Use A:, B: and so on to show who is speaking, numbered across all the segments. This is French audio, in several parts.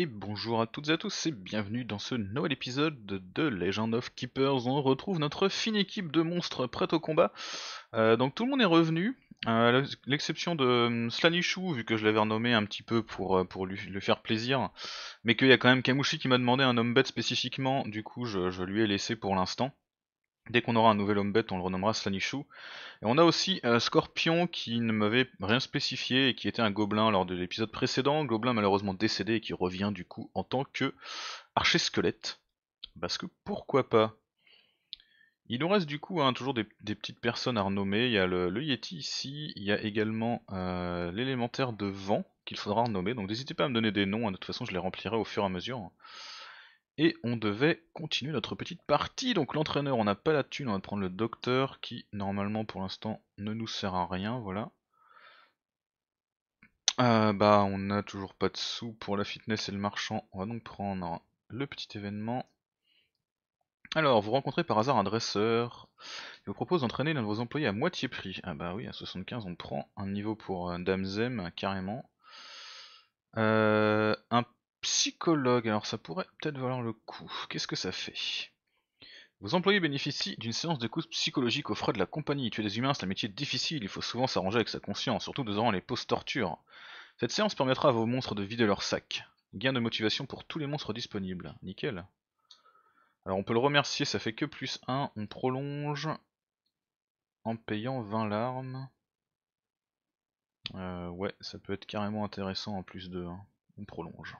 A: Et bonjour à toutes et à tous et bienvenue dans ce nouvel épisode de Legend of Keepers. On retrouve notre fine équipe de monstres prêts au combat. Euh, donc tout le monde est revenu, euh, l'exception de euh, Slanichou, vu que je l'avais renommé un petit peu pour, pour lui, lui faire plaisir, mais qu'il y a quand même Kamushi qui m'a demandé un homme bête spécifiquement, du coup je lui ai laissé pour l'instant. Dès qu'on aura un nouvel homme bête, on le renommera Slanichou. Et on a aussi un euh, Scorpion qui ne m'avait rien spécifié et qui était un gobelin lors de l'épisode précédent. Gobelin malheureusement décédé et qui revient du coup en tant que archer squelette. Parce que pourquoi pas Il nous reste du coup hein, toujours des, petites personnes à renommer. Il y a le, Yeti ici, il y a également euh, l'élémentaire de vent qu'il faudra renommer. Donc n'hésitez pas à me donner des noms, hein. de toute façon je les remplirai au fur et à mesure. Hein. Et on devait continuer notre petite partie. Donc l'entraîneur, on n'a pas la thune, on va prendre le docteur qui normalement pour l'instant ne nous sert à rien, voilà. Euh, bah on n'a toujours pas de sous pour la fitness et le marchand, on va donc prendre le petit événement. Alors, vous rencontrez par hasard un dresseur Il vous propose d'entraîner l'un de vos employés à moitié prix. Ah bah oui, à 75, on prend un niveau pour euh, Damzem, carrément. Euh, un Psychologue, alors ça pourrait peut-être valoir le coup. Qu'est-ce que ça fait Vos employés bénéficient d'une séance de coups psychologique au frais de la compagnie. Tuer des humains, c'est un métier difficile, il faut souvent s'arranger avec sa conscience, surtout devant les pauses torture Cette séance permettra à vos monstres de vider leur sac. Gain de motivation pour tous les monstres disponibles. Nickel. Alors on peut le remercier, ça fait que plus 1, on prolonge en payant 20 larmes. Euh, ouais, ça peut être carrément intéressant en plus de... On prolonge.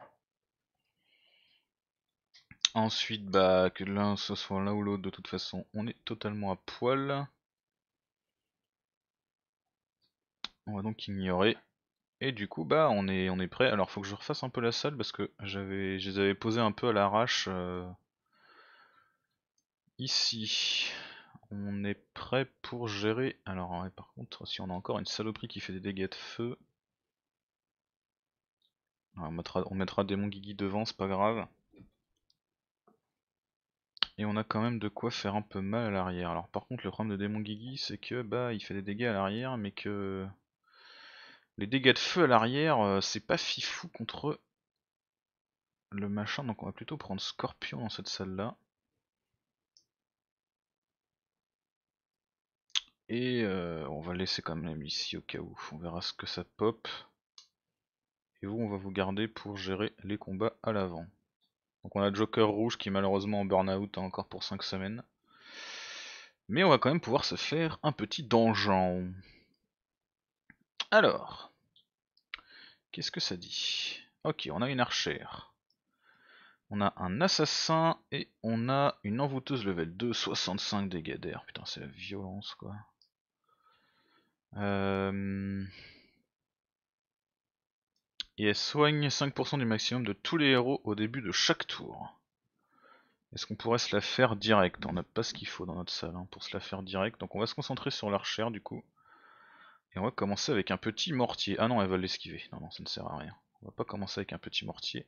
A: Ensuite, bah, que l'un ce soit l'un ou l'autre, de toute façon, on est totalement à poil. On va donc ignorer. Et du coup, bah, on est, prêt. Alors, faut que je refasse un peu la salle parce que je les avais posés un peu à l'arrache. Euh, ici, on est prêt pour gérer. Alors, par contre, si on a encore une saloperie qui fait des dégâts de feu, ah, on, mettra, des mettra Guigui devant, c'est pas grave. Et on a quand même de quoi faire un peu mal à l'arrière. Alors par contre le problème de Démon gigi c'est que bah il fait des dégâts à l'arrière mais que les dégâts de feu à l'arrière euh, c'est pas fifou contre le machin donc on va plutôt prendre Scorpion dans cette salle là. Et euh, on va laisser quand même ici au cas où, on verra ce que ça pop. Et vous on va vous garder pour gérer les combats à l'avant. Donc on a Joker rouge qui malheureusement en burn-out encore pour 5 semaines. Mais on va quand même pouvoir se faire un petit donjon. Alors, qu'est-ce que ça dit Ok, on a une archère. On a un assassin et on a une envoûteuse level 2, 65 dégâts d'air. Putain, c'est la violence quoi. Euh et elle soigne 5% du maximum de tous les héros au début de chaque tour. Est-ce qu'on pourrait se la faire direct On n'a pas ce qu'il faut dans notre salle hein, pour se la faire direct, donc on va se concentrer sur l'archère du coup. Et on va commencer avec un petit mortier. Ah non, elle va l'esquiver. Non, non, ça ne sert à rien. On va pas commencer avec un petit mortier.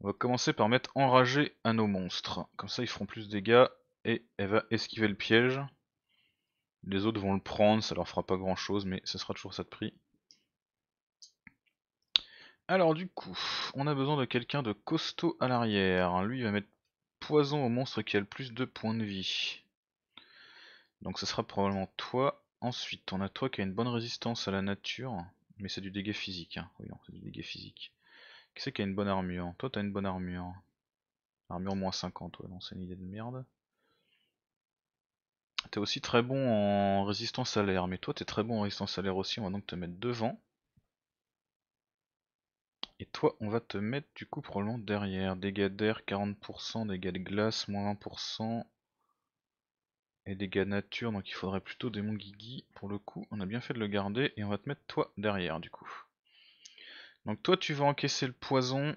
A: On va commencer par mettre enragé à nos monstres. Comme ça, ils feront plus de dégâts et elle va esquiver le piège. Les autres vont le prendre, ça leur fera pas grand chose, mais ce sera toujours ça de prix. Alors du coup, on a besoin de quelqu'un de costaud à l'arrière. Lui il va mettre poison au monstre qui a le plus de points de vie. Donc ce sera probablement toi. Ensuite, on a toi qui a une bonne résistance à la nature, mais c'est du dégât physique. Hein. Oui, c'est du dégât physique. Qui c'est qui a une bonne armure Toi t'as une bonne armure. Armure moins 50, ouais, non c'est une idée de merde. T'es aussi très bon en résistance à l'air, mais toi t'es très bon en résistance à l'air aussi, on va donc te mettre devant. Et toi, on va te mettre du coup probablement derrière. Dégâts d'air 40%, dégâts de glace moins 20%. Et dégâts nature, donc il faudrait plutôt des Guigui. Pour le coup, on a bien fait de le garder. Et on va te mettre toi derrière du coup. Donc toi, tu vas encaisser le poison.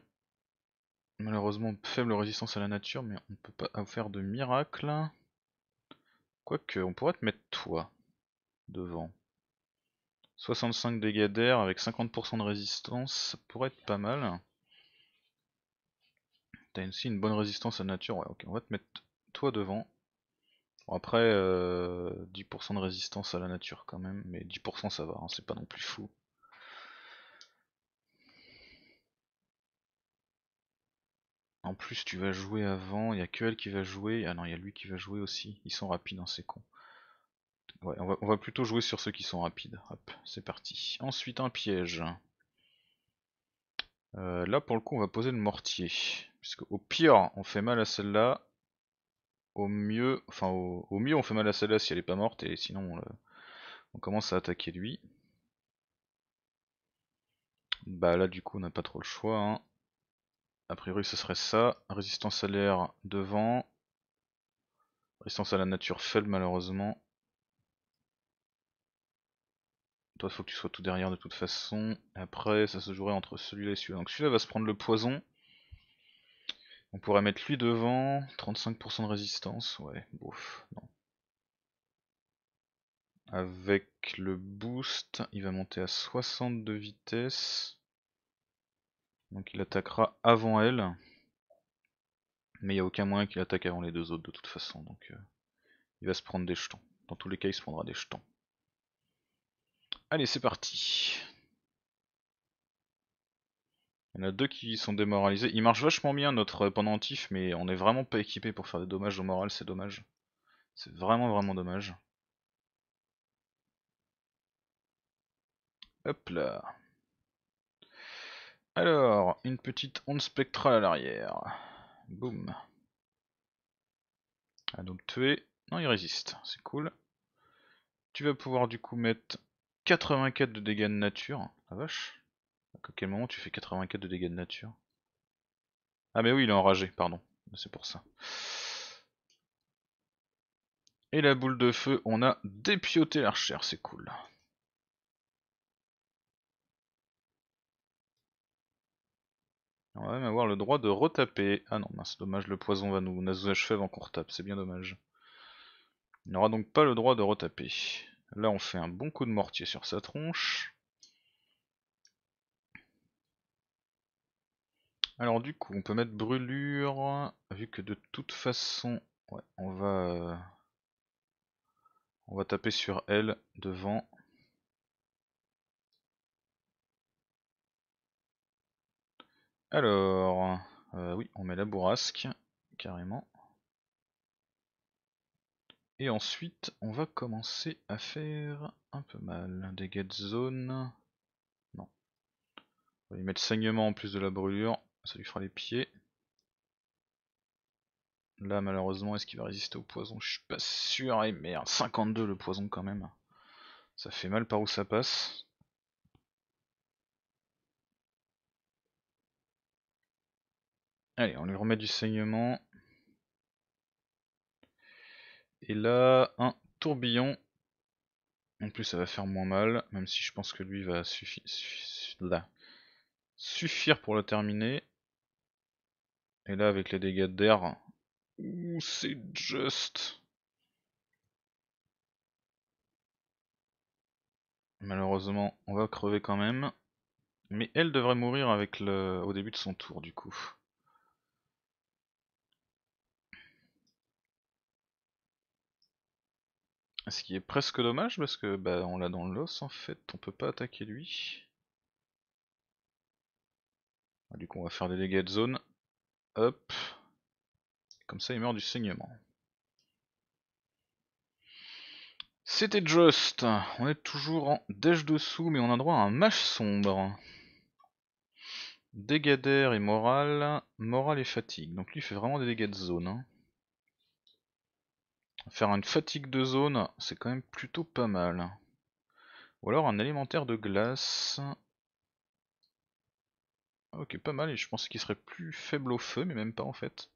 A: Malheureusement, faible résistance à la nature, mais on ne peut pas faire de miracle. Quoique, on pourrait te mettre toi devant. 65 dégâts d'air avec 50% de résistance, ça pourrait être pas mal. T'as aussi une bonne résistance à la nature, ouais ok, on va te mettre toi devant. Bon, après, 10% euh, de résistance à la nature quand même, mais 10% ça va, hein, c'est pas non plus fou. En plus tu vas jouer avant, il y a que elle qui va jouer, ah non il y a lui qui va jouer aussi, ils sont rapides hein, c'est con on va, plutôt jouer sur ceux qui sont rapides. Hop, c'est parti. Ensuite, un piège. Euh, là, pour le coup, on va poser le mortier. Puisque au pire, on fait mal à celle-là. Au mieux, enfin, au, mieux, on fait mal à celle-là si elle est pas morte. Et sinon, on, commence à attaquer lui. Bah là, du coup, on n'a pas trop le choix. Hein. A priori, ce serait ça. Résistance à l'air devant. Résistance à la nature faible, malheureusement. Toi, il faut que tu sois tout derrière de toute façon. Après, ça se jouerait entre celui-là et celui-là. Donc celui-là va se prendre le poison. On pourrait mettre lui devant. 35% de résistance. Ouais, bouf, non. Avec le boost, il va monter à 62 de vitesse. Donc il attaquera avant elle. Mais il n'y a aucun moyen qu'il attaque avant les deux autres de toute façon. Donc euh, il va se prendre des jetons. Dans tous les cas, il se prendra des jetons. Allez, c'est parti. Il y en a deux qui sont démoralisés. Il marche vachement bien notre pendentif, mais on n'est vraiment pas équipé pour faire des dommages au moral, c'est dommage. C'est vraiment vraiment dommage. Hop là. Alors, une petite onde spectrale à l'arrière. Boum. Ah donc tuer. Non, il résiste, c'est cool. Tu vas pouvoir du coup mettre 84 de dégâts de nature. La ah, vache. À quel moment tu fais 84 de dégâts de nature Ah mais oui, il est enragé, pardon. C'est pour ça. Et la boule de feu, on a dépioté l'archer, c'est cool. On va même avoir le droit de retaper. Ah non, mince, dommage, le poison va nous, nous achève en qu'on retape, c'est bien dommage. Il n'aura donc pas le droit de retaper. Là, on fait un bon coup de mortier sur sa tronche. Alors du coup, on peut mettre brûlure, vu que de toute façon, on va on va taper sur elle devant. Alors, euh, oui, on met la bourrasque, carrément. Et ensuite, on va commencer à faire un peu mal. Des get zone. Non. On va lui mettre saignement en plus de la brûlure. Ça lui fera les pieds. Là, malheureusement, est-ce qu'il va résister au poison Je suis pas sûr. Et eh merde, 52 le poison quand même. Ça fait mal par où ça passe. Allez, on lui remet du saignement. Et là, un tourbillon. En plus, ça va faire moins mal, même si je pense que lui va suffire pour le terminer. Et là, avec les dégâts d'air, ouh, c'est juste. Malheureusement, on va crever quand même. Mais elle devrait mourir avec le... au début de son tour, du coup. Ce qui est presque dommage parce que bah on l'a dans l'os en fait, on peut pas attaquer lui. Ah, du coup on va faire des dégâts de zone. Hop. Comme ça il meurt du saignement. C'était Just. On est toujours en déj dessous mais on a droit à un mage sombre. Dégâts d'air et morale. Morale et fatigue. Donc lui il fait vraiment des dégâts de zone. Hein. Faire une fatigue de zone, c'est quand même plutôt pas mal. Ou alors un alimentaire de glace. Ah, ok, pas mal, et je pensais qu'il serait plus faible au feu, mais même pas en fait.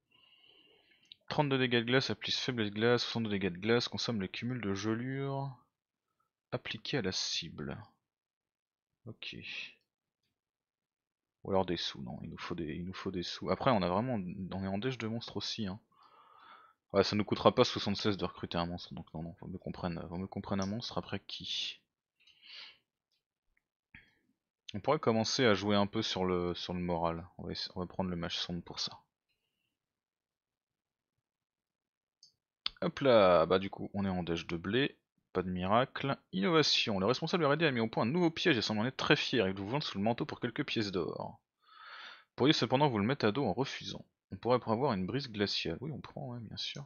A: 32 dégâts de glace, applique de glace, 62 dégâts de glace, consomme les cumuls de gelure Appliqué à la cible. Ok. Ou alors des sous, non, il nous faut des, il nous faut des sous. Après, on a vraiment, on est en déche de monstre aussi. Hein. Ouais, ça nous coûtera pas 76 de recruter un monstre, donc non, non, faut me comprenne, me un monstre après qui On pourrait commencer à jouer un peu sur le, sur le moral. On va, prendre le match sombre pour ça. Hop là, bah du coup, on est en déj de blé, pas de miracle. Innovation, le responsable R&D a mis au point un nouveau piège et semble en être très fier, il vous vendre sous le manteau pour quelques pièces d'or. Pourriez cependant vous le mettre à dos en refusant. On pourrait avoir une brise glaciale. Oui, on prend, bien sûr.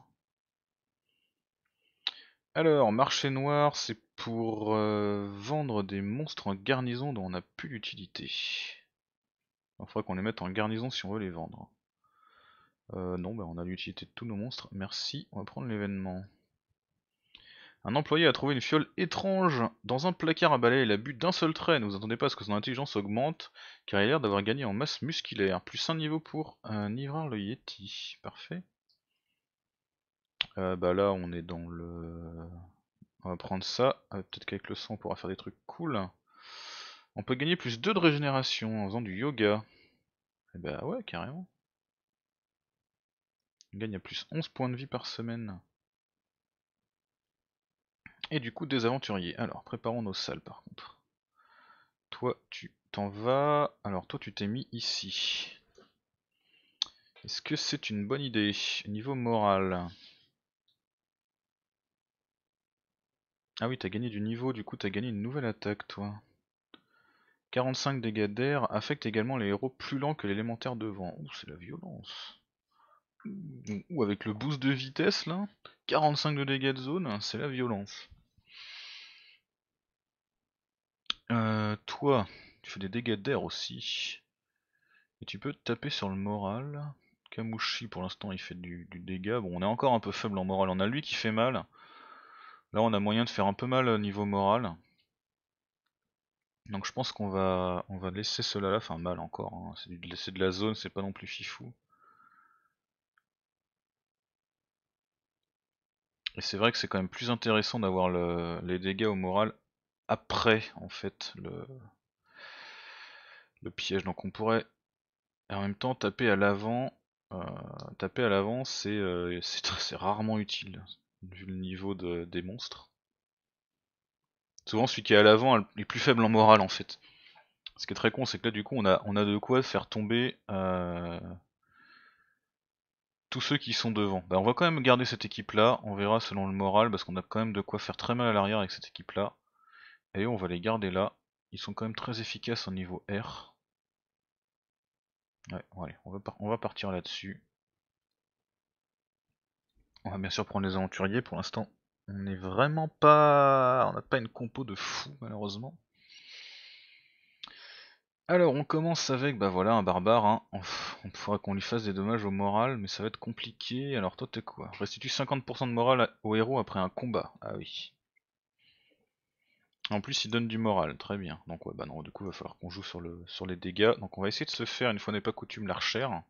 A: Alors, marché noir, c'est pour euh, vendre des monstres en garnison dont on n'a plus l'utilité. Il faudrait qu'on les mette en garnison si on veut les vendre. Euh, non, ben, on a l'utilité de tous nos monstres. Merci, on va prendre l'événement. Un employé a trouvé une fiole étrange dans un placard à balai et l'a bu d'un seul trait. Ne vous attendez pas à ce que son intelligence augmente, car il a l'air d'avoir gagné en masse musculaire. Plus un niveau pour un le Yeti. Parfait. Euh, bah là, on est dans le... On va prendre ça. Euh, peut-être qu'avec le sang, on pourra faire des trucs cool. On peut gagner plus 2 de régénération en faisant du yoga. Et eh bah ouais, carrément. On gagne à plus 11 points de vie par semaine. Et du coup, des aventuriers. Alors, préparons nos salles par contre. Toi, tu t'en vas. Alors, toi, tu t'es mis ici. Est-ce que c'est une bonne idée Niveau moral. Ah oui, t'as gagné du niveau, du coup t'as gagné une nouvelle attaque, toi. 45 dégâts d'air affectent également les héros plus lents que l'élémentaire devant. Ouh, c'est la violence. Ouh, avec le boost de vitesse, là, 45 de dégâts de zone, c'est la violence. Euh, toi, tu fais des dégâts d'air aussi. Et tu peux taper sur le moral. Kamushi pour l'instant il fait du, dégât. Bon on est encore un peu faible en moral. On a lui qui fait mal. Là on a moyen de faire un peu mal au niveau moral. Donc je pense qu'on va on va laisser cela là, enfin mal encore, hein. c'est de la zone, c'est pas non plus fifou. Et c'est vrai que c'est quand même plus intéressant d'avoir les dégâts au moral après en fait le, le piège. Donc on pourrait et en même temps taper à l'avant. Euh, taper à l'avant euh, c'est rarement utile vu le niveau des monstres. Souvent celui qui est à l'avant est plus faible en morale en fait. Ce qui est très con c'est que là du coup on a, on a de quoi faire tomber euh, tous ceux qui sont devant. Bah, on va quand même garder cette équipe là, on verra selon le moral parce qu'on a quand même de quoi faire très mal à l'arrière avec cette équipe là. Et on va les garder là. Ils sont quand même très efficaces au niveau R. Ouais, on va, partir là-dessus. On va bien sûr prendre les aventuriers. Pour l'instant, on n'est vraiment pas... On n'a pas une compo de fou, malheureusement. Alors on commence avec bah voilà un barbare, hein. on, pourra qu'on lui fasse des dommages au moral, mais ça va être compliqué. Alors toi t'es quoi Restitue 50% de morale au héros après un combat. Ah oui. En plus, ils donnent du moral, très bien. Donc ouais, bah non, du coup, il va falloir qu'on joue sur, les dégâts. Donc on va essayer de se faire, une fois n'est pas coutume, l'archère.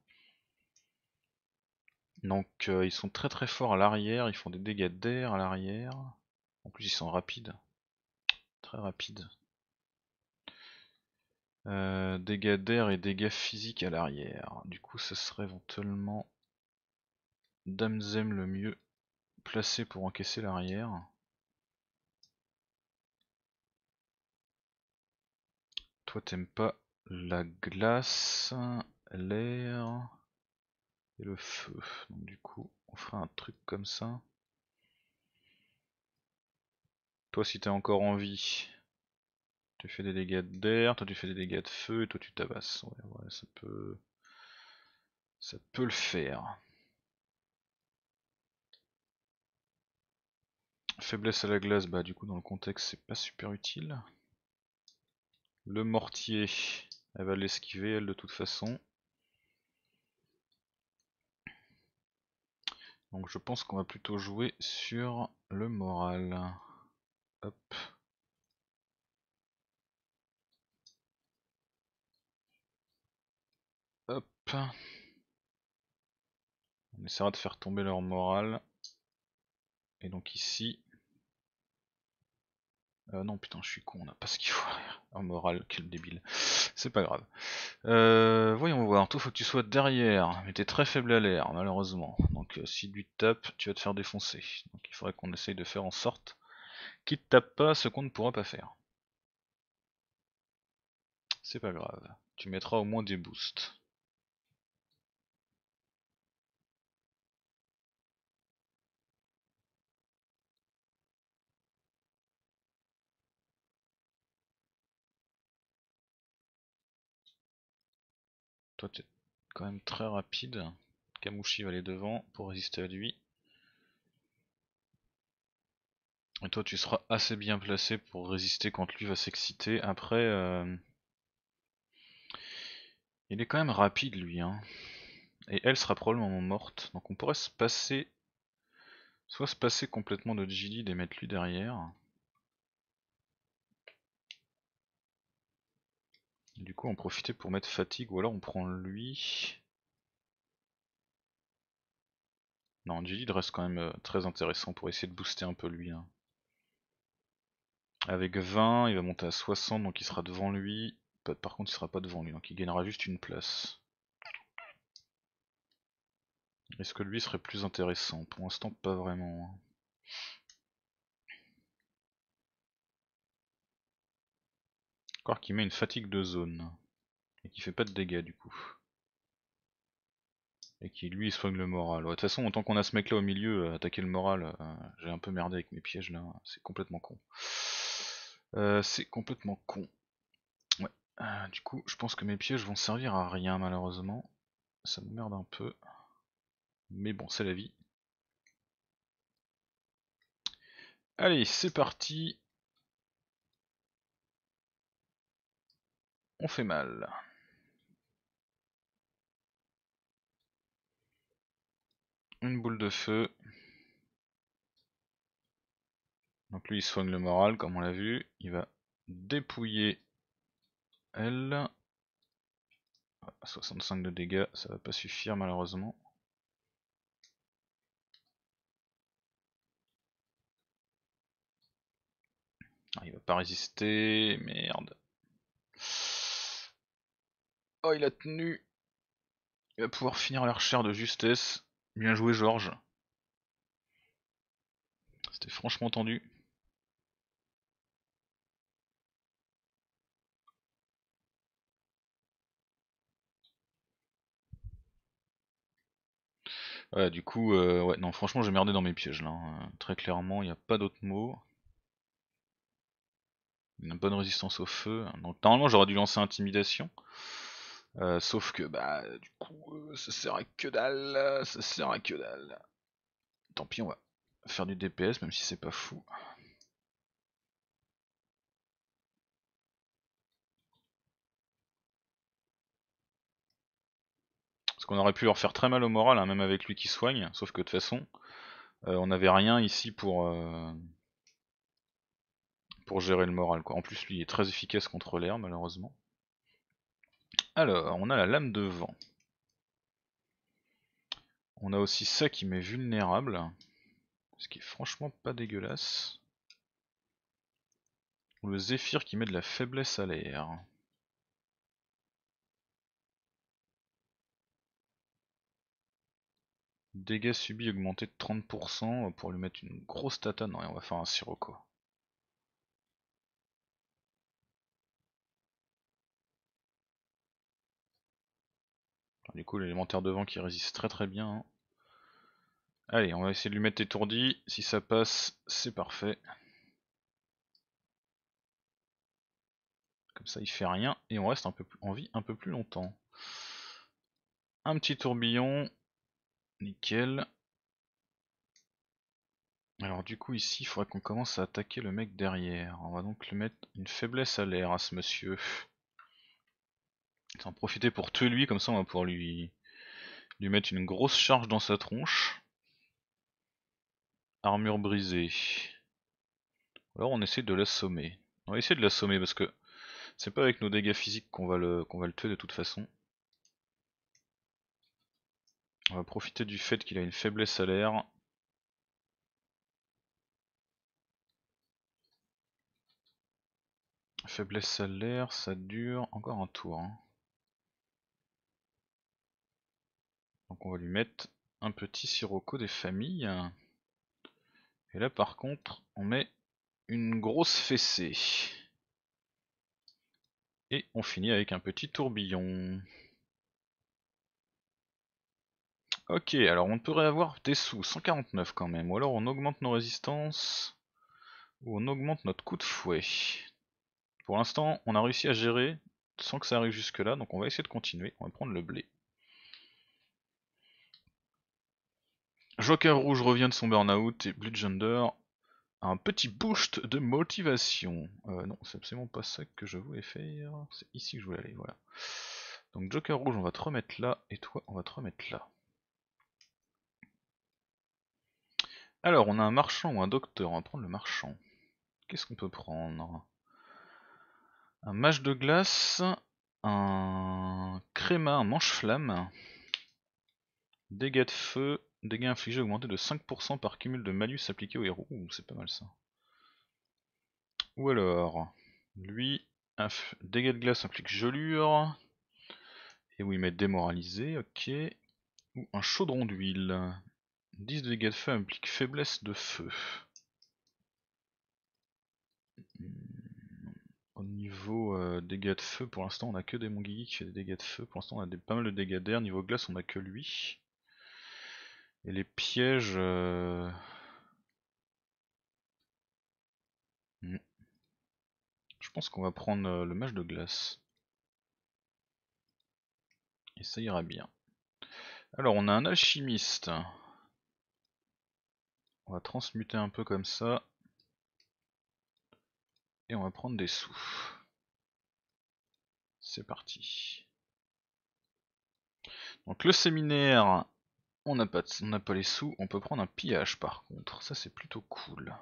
A: Donc euh, ils sont très très forts à l'arrière, ils font des dégâts d'air à l'arrière. En plus, ils sont rapides. Très rapides. Euh, dégâts d'air et dégâts physiques à l'arrière. Du coup, ce serait éventuellement Damzem le mieux placé pour encaisser l'arrière. Toi, t'aimes pas la glace, l'air et le feu. Donc, du coup, on fera un truc comme ça. Toi, si t'es encore en vie, tu fais des dégâts d'air, toi tu fais des dégâts de feu et toi tu tabasses. ça peut. Ça peut le faire. Faiblesse à la glace, bah du coup dans le contexte c'est pas super utile. Le mortier, elle va l'esquiver elle de toute façon. Donc je pense qu'on va plutôt jouer sur le moral. Hop. Hop. On essaiera de faire tomber leur moral. Et donc ici, euh, non, putain, je suis con, on n'a pas ce qu'il faut. Un oh, moral, quel débile. C'est pas grave. Euh, voyons voir, tout faut que tu sois derrière, mais t'es très faible à l'air, malheureusement. Donc euh, si tu tapes, tu vas te faire défoncer. Donc il faudrait qu'on essaye de faire en sorte qu'il te tape pas ce qu'on ne pourra pas faire. C'est pas grave, tu mettras au moins des boosts. Toi, tu quand même très rapide. Kamushi va aller devant pour résister à lui. Et toi, tu seras assez bien placé pour résister quand lui va s'exciter. Après, euh, il est quand même rapide lui. Hein. Et elle sera probablement morte. Donc on pourrait se passer. Soit se passer complètement de Jilid et mettre lui derrière. Du coup, en profiter pour mettre fatigue, ou alors on prend lui. Non, il reste quand même euh, très intéressant pour essayer de booster un peu lui. Hein. Avec 20, il va monter à 60, donc il sera devant lui. Par contre, il sera pas devant lui, donc il gagnera juste une place. Est-ce que lui serait plus intéressant Pour l'instant, pas vraiment. Hein. Je crois qu'il met une fatigue de zone. Et qui fait pas de dégâts du coup. Et qui lui soigne le moral. De toute façon, autant qu'on a ce mec là au milieu, euh, attaquer le moral, euh, j'ai un peu merdé avec mes pièges là, c'est complètement con. Euh, c'est complètement con. du coup, je pense que mes pièges vont servir à rien malheureusement. Ça me merde un peu. Mais bon, c'est la vie. Allez, c'est parti. on fait mal. Une boule de feu. Donc lui il soigne le moral comme on l'a vu. Il va dépouiller elle. 65 de dégâts, ça va pas suffire malheureusement. Ah, il va pas résister, merde. Oh, il a tenu. Il va pouvoir finir la recherche de justesse. Bien joué, Georges. C'était franchement tendu. du coup, euh, ouais, non, franchement, j'ai merdé dans mes pièges là. Hein. Très clairement, il n'y a pas d'autre mot. Une bonne résistance au feu. Donc, normalement, j'aurais dû lancer intimidation. Euh, sauf que, bah, du coup, euh, ça sert à que dalle, ça sert à que dalle. Tant pis, on va faire du DPS, même si c'est pas fou. Parce qu'on aurait pu leur faire très mal au moral, hein, même avec lui qui soigne, sauf que de toute façon, euh, on n'avait rien ici pour, pour gérer le moral. Quoi. En plus, lui est très efficace contre l'air, malheureusement. Alors, on a la lame de vent. On a aussi ça qui met vulnérable. Ce qui est franchement pas dégueulasse. le zéphyr qui met de la faiblesse à l'air. Dégâts subis augmentés de 30% pour lui mettre une grosse tatane. et on va faire un sirocco. Du coup l'élémentaire devant qui résiste très très bien. Hein. Allez, on va essayer de lui mettre étourdi. Si ça passe, c'est parfait. Comme ça il fait rien et on reste un peu en vie un peu plus longtemps. Un petit tourbillon. Nickel. Alors du coup ici il faudrait qu'on commence à attaquer le mec derrière. On va donc lui mettre une faiblesse à l'air à ce monsieur. On en profiter pour tuer lui, comme ça on va pouvoir lui, lui mettre une grosse charge dans sa tronche. Armure brisée. Alors on essaie de l'assommer. On va essayer de l'assommer parce que c'est pas avec nos dégâts physiques qu'on va, le, qu'on va le tuer de toute façon. On va profiter du fait qu'il a une faiblesse à l'air. Faiblesse à l'air, ça dure encore un tour. Hein. Donc on va lui mettre un petit sirocco des familles. Et là par contre, on met une grosse fessée. Et on finit avec un petit tourbillon. Ok, alors on pourrait avoir des sous, 149 quand même, ou alors on augmente nos résistances, ou on augmente notre coup de fouet. Pour l'instant, on a réussi à gérer sans que ça arrive jusque là, donc on va essayer de continuer, on va prendre le blé. Joker Rouge revient de son burn-out et Blue Gender un petit boost de motivation. Euh, non, c'est absolument pas ça que je voulais faire. C'est ici que je voulais aller, voilà. Donc Joker Rouge, on va te remettre là, et toi, on va te remettre là. Alors, on a un marchand ou un docteur, on va prendre le marchand. Qu'est-ce qu'on peut prendre Un mage de glace, un créma, un manche-flamme, dégâts de feu, Dégâts infligés augmentés de 5% par cumul de malus appliqué au héros. Ouh, c'est pas mal ça. Ou alors, lui, dégâts de glace implique gelure. Et oui mais démoralisé, ok. Ou un chaudron d'huile. 10 dégâts de feu implique faiblesse de feu. Hmm. Au niveau euh, dégâts de feu, pour l'instant on a que des monguillis qui fait des dégâts de feu. Pour l'instant on a des, pas mal de dégâts d'air. Niveau glace on a que lui. Et les pièges... Euh, hmm. Je pense qu'on va prendre euh, le mage de glace. Et ça ira bien. Alors on a un alchimiste. On va transmuter un peu comme ça. Et on va prendre des sous. C'est parti. Donc le séminaire on n'a pas, pas les sous, on peut prendre un pillage par contre, ça c'est plutôt cool.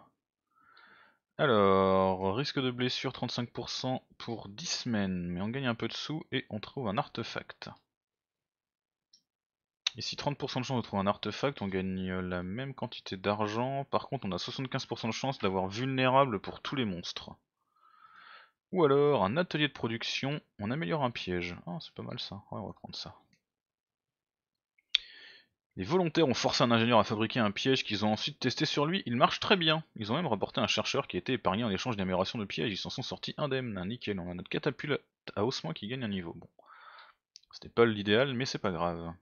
A: Alors, risque de blessure 35% pour 10 semaines, mais on gagne un peu de sous et on trouve un artefact. Et si 30% de chance de trouver un artefact, on gagne euh, la même quantité d'argent, par contre on a 75% de chance d'avoir vulnérable pour tous les monstres. Ou alors, un atelier de production, on améliore un piège. Ah, c'est pas mal ça, on va prendre ça. Les volontaires ont forcé un ingénieur à fabriquer un piège qu'ils ont ensuite testé sur lui. Il marche très bien. Ils ont même rapporté un chercheur qui a été épargné en échange d'amélioration de piège. Ils s'en sont sortis indemnes. nickel. On a notre catapulte à haussement qui gagne un niveau. Bon. C'était pas l'idéal, mais c'est pas grave.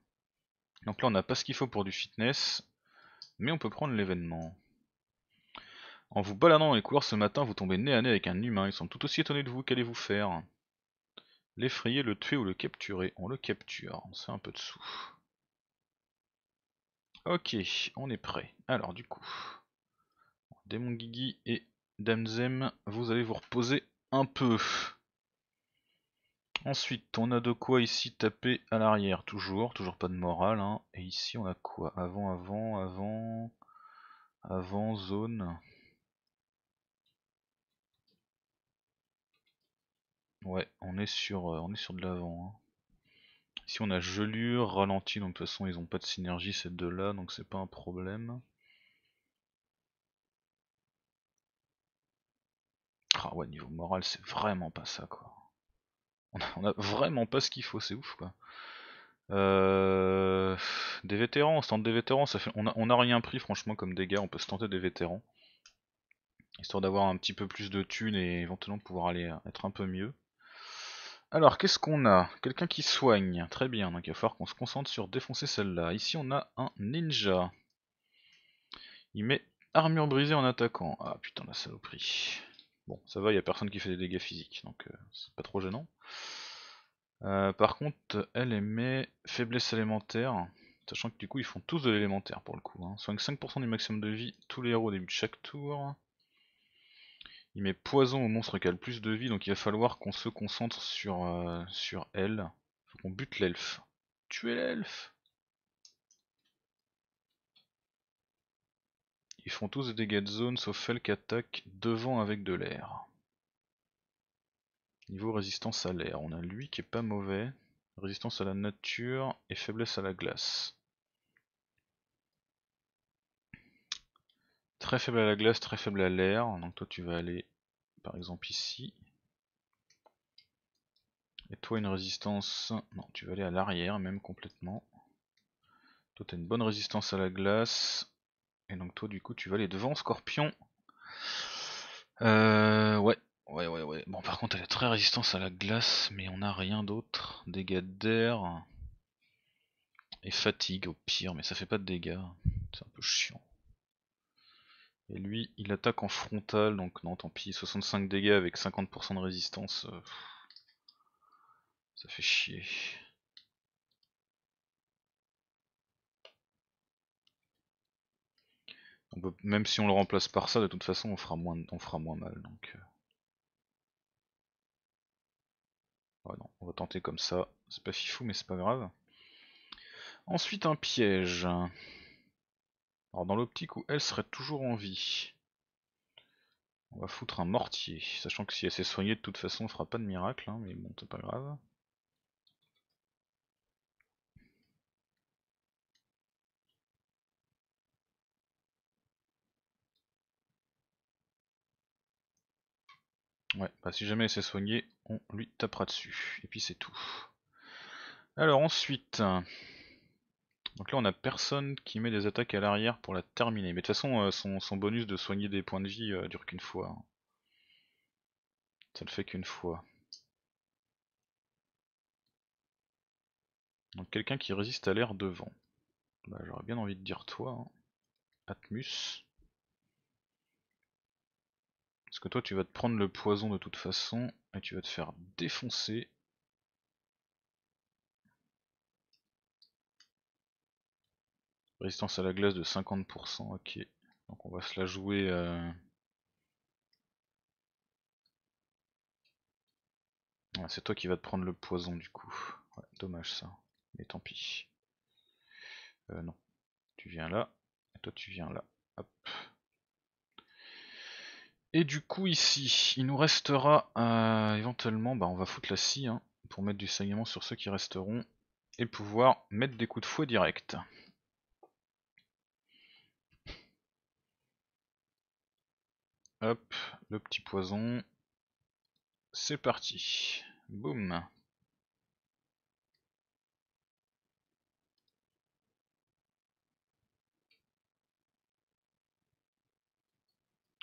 A: Donc là, on n'a pas ce qu'il faut pour du fitness. Mais on peut prendre l'événement. En vous baladant dans les couloirs ce matin, vous tombez nez à nez avec un humain. Ils sont tout aussi étonnés de vous. Qu'allez-vous faire L'effrayer, le tuer ou le capturer On le capture. On un peu de sous. Ok, on est prêt. Alors du coup, Démon Guigui et Damzem, vous allez vous reposer un peu. Ensuite, on a de quoi ici taper à l'arrière, toujours, toujours pas de morale. Hein. Et ici, on a quoi Avant, avant, avant, avant, zone. Ouais, on est sur, euh, on est sur de l'avant. Hein. Ici on a gelure, ralenti, donc de toute façon ils ont pas de synergie ces deux-là, donc c'est pas un problème. Ah ouais, niveau moral, c'est vraiment pas ça quoi. On a, vraiment pas ce qu'il faut, c'est ouf quoi. Euh, des vétérans, on se tente des vétérans, ça fait, on, a, on a rien pris franchement comme dégâts, on peut se tenter des vétérans. Histoire d'avoir un petit peu plus de thunes et éventuellement pouvoir aller euh, être un peu mieux. Alors, qu'est-ce qu'on a Quelqu'un qui soigne. Très bien, donc il va falloir qu'on se concentre sur défoncer celle-là. Ici, on a un ninja. Il met armure brisée en attaquant. Ah putain, la saloperie. Bon, ça va, il n'y a personne qui fait des dégâts physiques, donc euh, c'est pas trop gênant. Euh, par contre, elle émet faiblesse élémentaire, sachant que du coup ils font tous de l'élémentaire pour le coup. Hein. Soigne 5% du maximum de vie tous les héros au début de chaque tour. Il met poison au monstre qui a le plus de vie, donc il va falloir qu'on se concentre sur, euh, sur elle. Faut qu'on bute l'elfe. Tuer l'elfe Ils font tous des dégâts de zone, sauf elle qui attaque devant avec de l'air. Niveau résistance à l'air, on a lui qui est pas mauvais. Résistance à la nature et faiblesse à la glace. Très faible à la glace, très faible à l'air. Donc toi tu vas aller par exemple ici. Et toi une résistance. Non, tu vas aller à l'arrière même complètement. Toi as une bonne résistance à la glace. Et donc toi du coup tu vas aller devant Scorpion. Euh, ouais, ouais, ouais, ouais. Bon par contre elle est très résistance à la glace, mais on n'a rien d'autre. Dégâts d'air. Et fatigue au pire, mais ça fait pas de dégâts. C'est un peu chiant. Et lui, il attaque en frontal, donc non, tant pis, 65 dégâts avec 50% de résistance. Euh, ça fait chier. même si on le remplace par ça, de toute façon, on fera moins, on fera moins mal. Donc, euh. non, on va tenter comme ça. C'est pas fifou, mais c'est pas grave. Ensuite, un piège. Alors dans l'optique où elle serait toujours en vie. On va foutre un mortier, sachant que si elle s'est soignée de toute façon on fera pas de miracle, hein, mais bon c'est pas grave. Ouais, bah si jamais elle s'est soignée, on lui tapera dessus. Et puis c'est tout. Alors ensuite, donc là on a personne qui met des attaques à l'arrière pour la terminer. Mais de toute façon euh, son, bonus de soigner des points de vie euh, dure qu'une fois. Hein. Ça le fait qu'une fois. Donc quelqu'un qui résiste à l'air devant. Bah, J'aurais bien envie de dire toi. Hein. Atmus. Parce que toi tu vas te prendre le poison de toute façon et tu vas te faire défoncer. Résistance à la glace de 50%, ok. Donc on va se la jouer... Euh, c'est toi qui vas te prendre le poison du coup. dommage ça, mais tant pis. Euh, non, tu viens là, et toi tu viens là. Et du coup ici, il nous restera euh, éventuellement, bah on va foutre la scie hein, pour mettre du saignement sur ceux qui resteront et pouvoir mettre des coups de fouet directs Hop, le petit poison. C'est parti. Boum.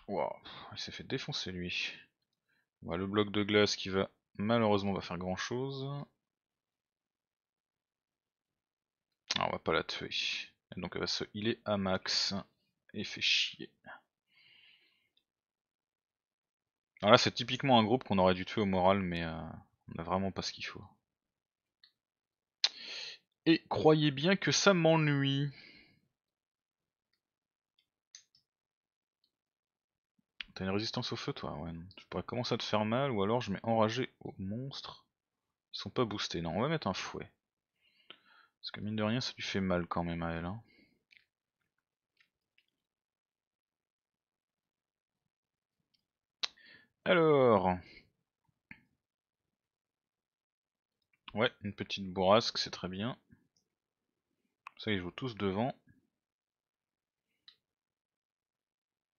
A: Waouh, il s'est fait défoncer lui. Bah, le bloc de glace qui va malheureusement va faire grand chose. Ah, on va pas la tuer. donc elle va se à max et fait chier. Alors là, c'est typiquement un groupe qu'on aurait dû tuer au moral, mais euh, on n'a vraiment pas ce qu'il faut. Et croyez bien que ça m'ennuie. T'as une résistance au feu, toi Ouais, non. tu pourrais commencer à te faire mal, ou alors je mets enragé aux monstres. Ils sont pas boostés. Non, on va mettre un fouet. Parce que mine de rien, ça lui fait mal quand même à elle. Hein. Alors. Ouais, une petite bourrasque, c'est très bien. Ça, ils jouent tous devant.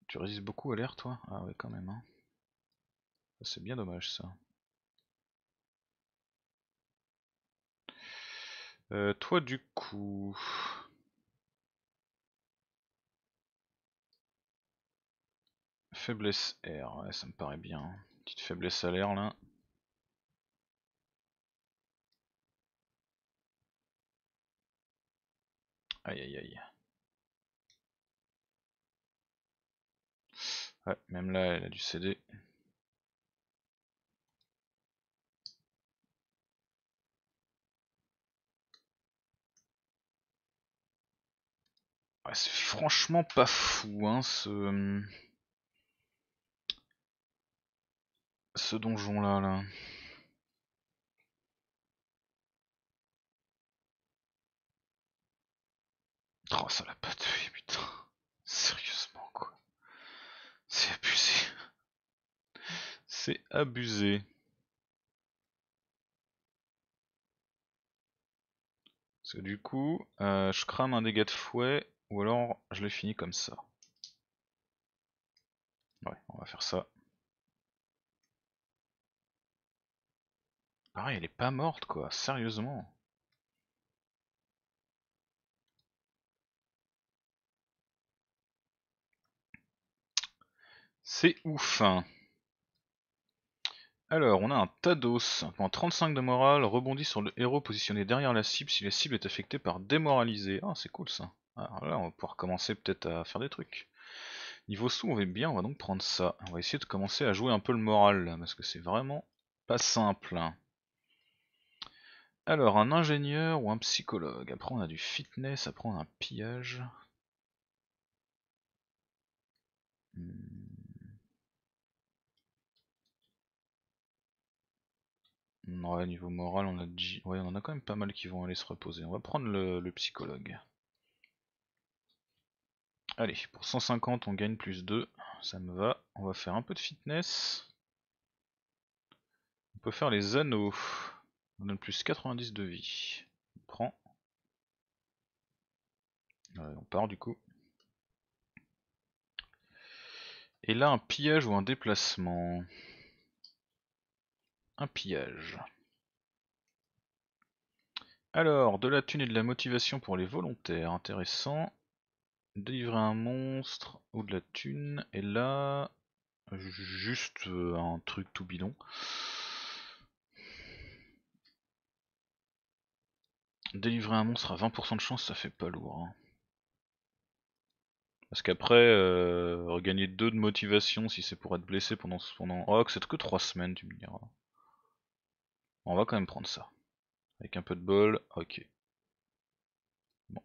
A: Tu résistes beaucoup à l'air, toi Ah ouais, quand même. Hein. C'est bien dommage, ça. Euh, toi, du coup... faiblesse R, ça me paraît bien. Petite faiblesse à l'air là. Aïe aïe aïe. Ouais, même là, elle a du céder. c'est franchement pas fou, hein, ce... Hum. ce donjon là là Oh ça l'a pas tué putain Sérieusement quoi C'est abusé C'est abusé Parce que du coup euh, je crame un dégât de fouet ou alors je l'ai fini comme ça Ouais on va faire ça Pareil, elle est pas morte quoi, sérieusement. C'est ouf. Hein. Alors, on a un Tados. 35 de morale, rebondit sur le héros positionné derrière la cible si la cible est affectée par démoraliser. Ah, c'est cool ça. Alors là, on va pouvoir commencer peut-être à faire des trucs. Niveau sous, on est bien, on va donc prendre ça. On va essayer de commencer à jouer un peu le moral, parce que c'est vraiment pas simple. Hein. Alors, un ingénieur ou un psychologue. Après, on a du fitness, après, on a un pillage. Hmm. Ouais, niveau moral, on a dit... on en a quand même pas mal qui vont aller se reposer. On va prendre le psychologue. Allez, pour 150, on gagne plus 2. Ça me va. On va faire un peu de fitness. On peut faire les anneaux. On donne plus 90 de vie. On prend. Euh, on part du coup. Et là, un pillage ou un déplacement Un pillage. Alors, de la thune et de la motivation pour les volontaires, intéressant. Délivrer un monstre ou de la thune, et là, juste euh, un truc tout bidon. Délivrer un monstre à 20% de chance, ça fait pas lourd. Hein. Parce qu'après, euh, regagner 2 de motivation si c'est pour être blessé pendant... pendant... Oh, que c'est que 3 semaines, tu me diras. On va quand même prendre ça. Avec un peu de bol, ok. Bon,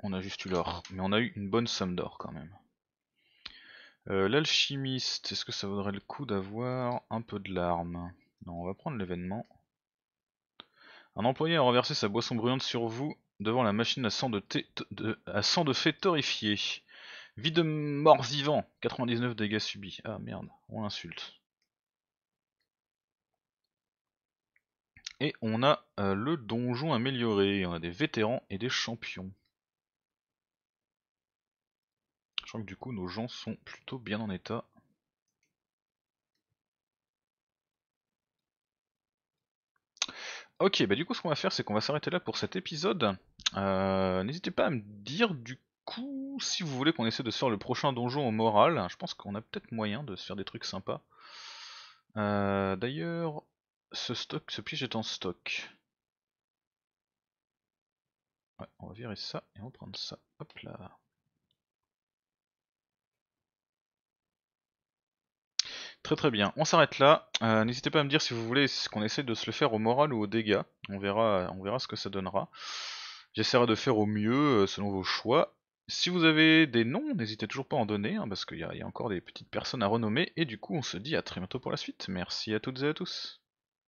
A: on a juste eu l'or. Mais on a eu une bonne somme d'or quand même. Euh, l'alchimiste, est-ce que ça vaudrait le coup d'avoir un peu de larmes Non, on va prendre l'événement. Un employé a renversé sa boisson bruyante sur vous devant la machine à sang de, thé, de, à de Vie de mort vivant, 99 dégâts subis. Ah merde, on l'insulte. Et on a euh, le donjon amélioré, on a des vétérans et des champions. Je crois que du coup nos gens sont plutôt bien en état Ok, bah du coup, ce qu'on va faire, c'est qu'on va s'arrêter là pour cet épisode. Euh, n'hésitez pas à me dire du coup si vous voulez qu'on essaie de se le prochain donjon au moral. Je pense qu'on a peut-être moyen de se faire des trucs sympas. Euh, d'ailleurs, ce stock, ce piège est en stock. Ouais, on va virer ça et on va prendre ça. Hop là. Très très bien, on s'arrête là. Euh, n'hésitez pas à me dire si vous voulez qu'on essaie de se le faire au moral ou au dégât. On verra, on verra ce que ça donnera. J'essaierai de faire au mieux euh, selon vos choix. Si vous avez des noms, n'hésitez toujours pas à en donner, hein, parce qu'il y a encore des petites personnes à renommer. Et du coup, on se dit à très bientôt pour la suite. Merci à toutes et à tous.